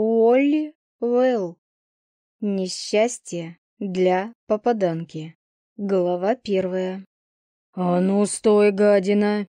Уолли Вэлл. Несчастье для попаданки. Глава первая. «А ну, стой, гадина!»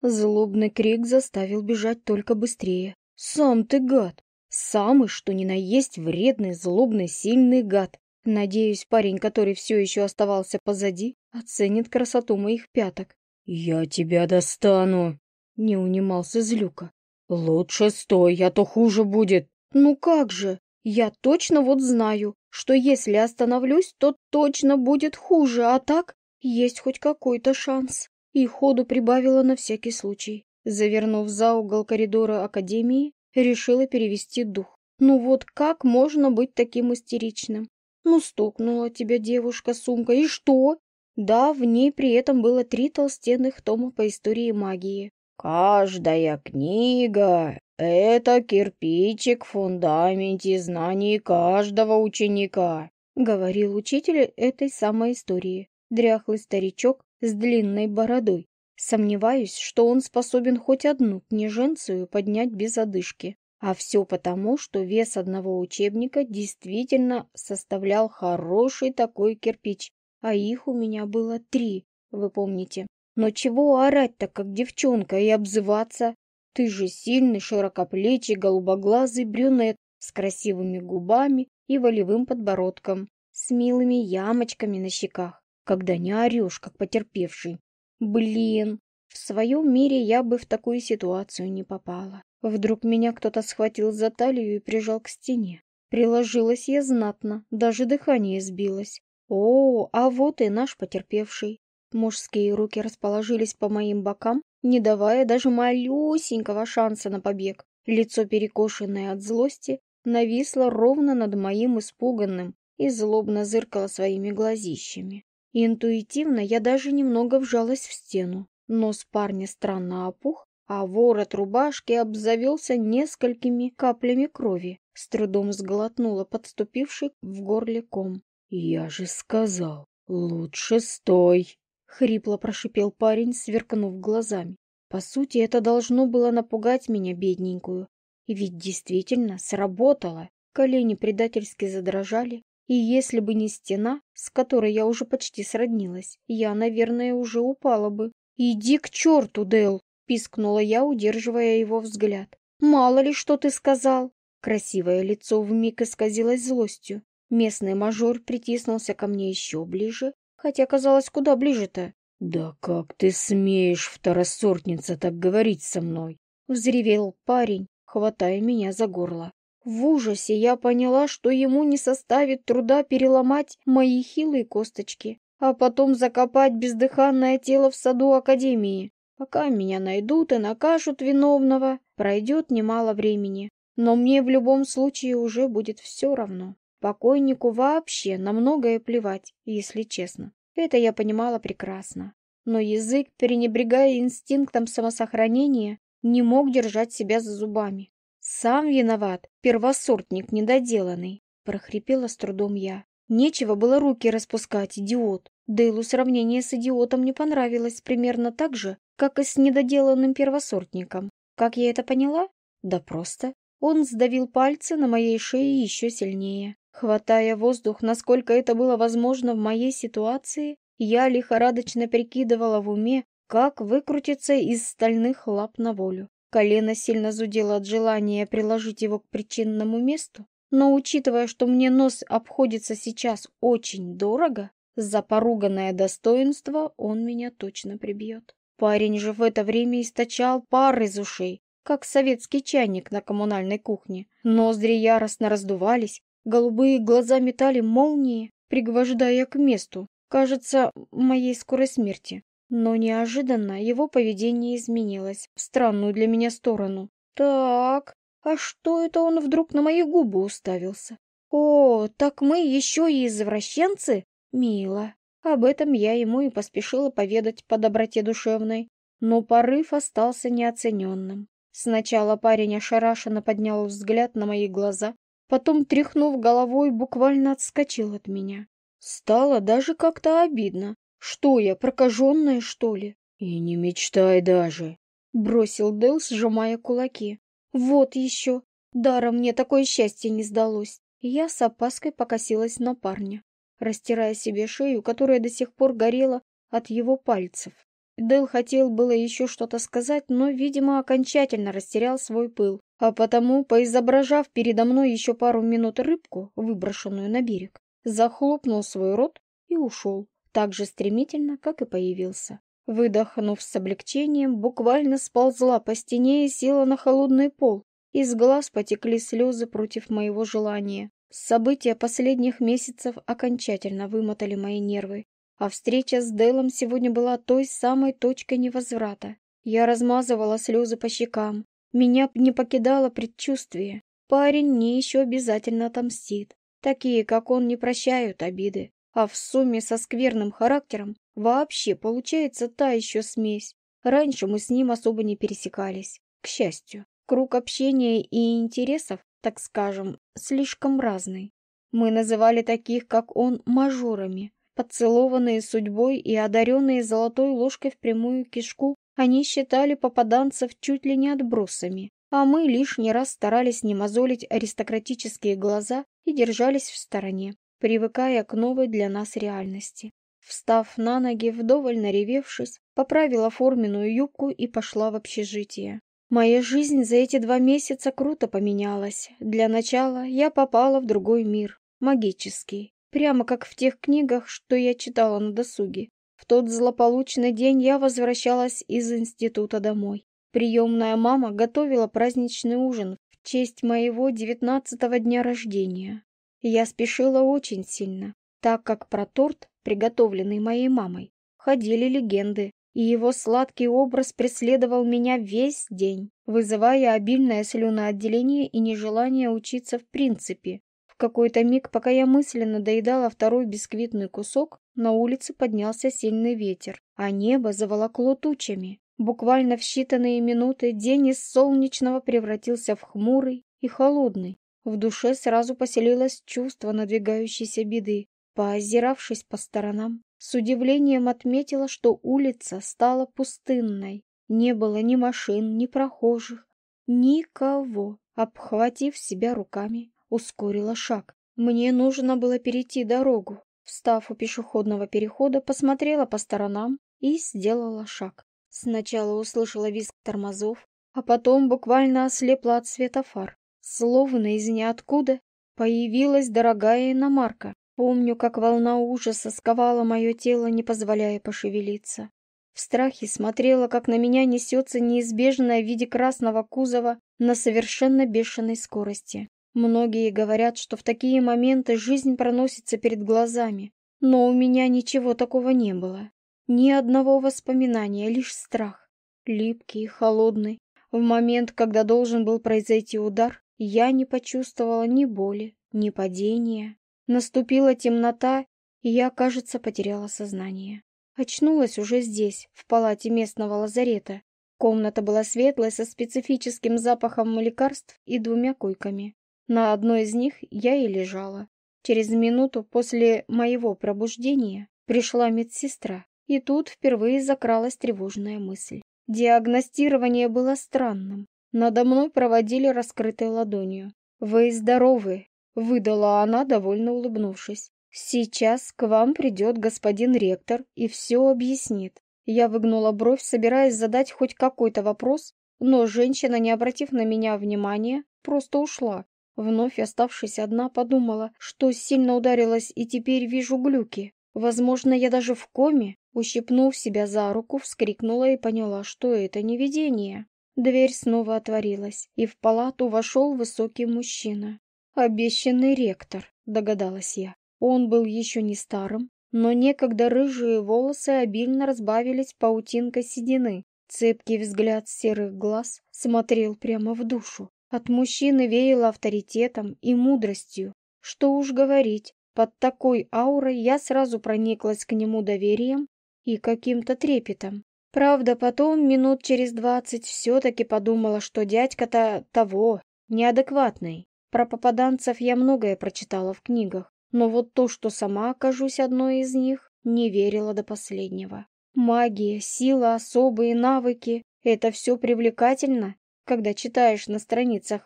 Злобный крик заставил бежать только быстрее. «Сам ты гад! Самый, что ни на есть, вредный, злобный, сильный гад! Надеюсь, парень, который все еще оставался позади, оценит красоту моих пяток». «Я тебя достану!» — не унимался Злюка. «Лучше стой, а то хуже будет!» Ну как же, я точно вот знаю, что если остановлюсь, то точно будет хуже, а так есть хоть какой-то шанс. И ходу прибавила на всякий случай. Завернув за угол коридора академии, решила перевести дух. Ну вот как можно быть таким истеричным? Ну стукнула тебя девушка сумка, и что? Да, в ней при этом было три толстенных тома по истории магии. Каждая книга — это кирпичик в фундаменте знаний каждого ученика, — говорил учитель этой самой истории, дряхлый старичок с длинной бородой. Сомневаюсь, что он способен хоть одну книженцию поднять без одышки. А все потому, что вес одного учебника действительно составлял хороший такой кирпич, а их у меня было три, вы помните. Но чего орать-то, как девчонка, и обзываться? Ты же сильный, широкоплечий, голубоглазый брюнет с красивыми губами и волевым подбородком, с милыми ямочками на щеках, когда не орешь, как потерпевший. Блин, в своем мире я бы в такую ситуацию не попала. Вдруг меня кто-то схватил за талию и прижал к стене. Приложилась я знатно, даже дыхание сбилось. О, а вот и наш потерпевший. Мужские руки расположились по моим бокам, не давая даже малюсенького шанса на побег. Лицо, перекошенное от злости, нависло ровно над моим испуганным и злобно зыркало своими глазищами. Интуитивно я даже немного вжалась в стену. Нос парня странно опух, а ворот рубашки обзавелся несколькими каплями крови. С трудом сглотнула подступивший в горле ком. «Я же сказал, лучше стой!» — хрипло прошипел парень, сверкнув глазами. По сути, это должно было напугать меня, бедненькую. И ведь действительно сработало. Колени предательски задрожали, и если бы не стена, с которой я уже почти сроднилась, я, наверное, уже упала бы. «Иди к черту, Дэл!» — пискнула я, удерживая его взгляд. «Мало ли, что ты сказал!» Красивое лицо вмиг исказилось злостью. Местный мажор притиснулся ко мне еще ближе хотя казалось куда ближе-то. «Да как ты смеешь, второсортница, так говорить со мной?» — взревел парень, хватая меня за горло. В ужасе я поняла, что ему не составит труда переломать мои хилые косточки, а потом закопать бездыханное тело в саду Академии. Пока меня найдут и накажут виновного, пройдет немало времени, но мне в любом случае уже будет все равно. Покойнику вообще на многое плевать, если честно. Это я понимала прекрасно. Но язык, пренебрегая инстинктом самосохранения, не мог держать себя за зубами. «Сам виноват, первосортник недоделанный», — прохрипела с трудом я. Нечего было руки распускать, идиот. Дейлу сравнение с идиотом не понравилось примерно так же, как и с недоделанным первосортником. Как я это поняла? Да просто. Он сдавил пальцы на моей шее еще сильнее. Хватая воздух, насколько это было возможно в моей ситуации, я лихорадочно прикидывала в уме, как выкрутиться из стальных лап на волю. Колено сильно зудело от желания приложить его к причинному месту, но учитывая, что мне нос обходится сейчас очень дорого, за поруганное достоинство он меня точно прибьет. Парень же в это время источал пар из ушей, как советский чайник на коммунальной кухне. Ноздри яростно раздувались, Голубые глаза метали молнии, пригвождая к месту, кажется, моей скорой смерти. Но неожиданно его поведение изменилось в странную для меня сторону. Так, а что это он вдруг на мои губы уставился? О, так мы еще и извращенцы? Мило. Об этом я ему и поспешила поведать по доброте душевной. Но порыв остался неоцененным. Сначала парень ошарашенно поднял взгляд на мои глаза, Потом, тряхнув головой, буквально отскочил от меня. Стало даже как-то обидно. Что я, прокаженная, что ли? И не мечтай даже. Бросил Дэл, сжимая кулаки. Вот еще. Даром мне такое счастье не сдалось. Я с опаской покосилась на парня, растирая себе шею, которая до сих пор горела от его пальцев. Дэл хотел было еще что-то сказать, но, видимо, окончательно растерял свой пыл, а потому, поизображав передо мной еще пару минут рыбку, выброшенную на берег, захлопнул свой рот и ушел, так же стремительно, как и появился. Выдохнув с облегчением, буквально сползла по стене и села на холодный пол. Из глаз потекли слезы против моего желания. События последних месяцев окончательно вымотали мои нервы, а встреча с Делом сегодня была той самой точкой невозврата. Я размазывала слезы по щекам. Меня не покидало предчувствие. Парень мне еще обязательно отомстит. Такие, как он, не прощают обиды. А в сумме со скверным характером вообще получается та еще смесь. Раньше мы с ним особо не пересекались. К счастью, круг общения и интересов, так скажем, слишком разный. Мы называли таких, как он, мажорами, Поцелованные судьбой и одаренные золотой ложкой в прямую кишку, они считали попаданцев чуть ли не отбросами, а мы лишний раз старались не мозолить аристократические глаза и держались в стороне, привыкая к новой для нас реальности. Встав на ноги, вдоволь наревевшись, поправила форменную юбку и пошла в общежитие. Моя жизнь за эти два месяца круто поменялась. Для начала я попала в другой мир, магический, Прямо как в тех книгах, что я читала на досуге. В тот злополучный день я возвращалась из института домой. Приемная мама готовила праздничный ужин в честь моего девятнадцатого дня рождения. Я спешила очень сильно, так как про торт, приготовленный моей мамой, ходили легенды, и его сладкий образ преследовал меня весь день, вызывая обильное слюноотделение и нежелание учиться в принципе, какой-то миг, пока я мысленно доедала второй бисквитный кусок, на улице поднялся сильный ветер, а небо заволокло тучами. Буквально в считанные минуты день из солнечного превратился в хмурый и холодный. В душе сразу поселилось чувство надвигающейся беды. Поозиравшись по сторонам, с удивлением отметила, что улица стала пустынной. Не было ни машин, ни прохожих, никого. Обхватив себя руками, ускорила шаг. Мне нужно было перейти дорогу. Встав у пешеходного перехода, посмотрела по сторонам и сделала шаг. Сначала услышала визг тормозов, а потом буквально ослепла от света фар. Словно из ниоткуда появилась дорогая иномарка. Помню, как волна ужаса сковала мое тело, не позволяя пошевелиться. В страхе смотрела, как на меня несется неизбежное в виде красного кузова на совершенно бешеной скорости. Многие говорят, что в такие моменты жизнь проносится перед глазами, но у меня ничего такого не было. Ни одного воспоминания, лишь страх. Липкий, холодный. В момент, когда должен был произойти удар, я не почувствовала ни боли, ни падения. Наступила темнота, и я, кажется, потеряла сознание. Очнулась уже здесь, в палате местного лазарета. Комната была светлой, со специфическим запахом лекарств и двумя койками. На одной из них я и лежала. Через минуту после моего пробуждения пришла медсестра, и тут впервые закралась тревожная мысль. Диагностирование было странным. Надо мной проводили раскрытой ладонью. «Вы здоровы», — выдала она, довольно улыбнувшись. «Сейчас к вам придет господин ректор и все объяснит». Я выгнула бровь, собираясь задать хоть какой-то вопрос, но женщина, не обратив на меня внимания, просто ушла, Вновь оставшись одна, подумала, что сильно ударилась и теперь вижу глюки. Возможно, я даже в коме. Ущипнув себя за руку, вскрикнула и поняла, что это не видение. Дверь снова отворилась, и в палату вошел высокий мужчина. «Обещанный ректор», — догадалась я. Он был еще не старым, но некогда рыжие волосы обильно разбавились паутинкой седины. Цепкий взгляд серых глаз смотрел прямо в душу. От мужчины веяло авторитетом и мудростью. Что уж говорить, под такой аурой я сразу прониклась к нему доверием и каким-то трепетом. Правда, потом, минут через двадцать, все-таки подумала, что дядька-то того, неадекватный. Про попаданцев я многое прочитала в книгах, но вот то, что сама окажусь одной из них, не верила до последнего. Магия, сила, особые навыки — это все привлекательно когда читаешь на страницах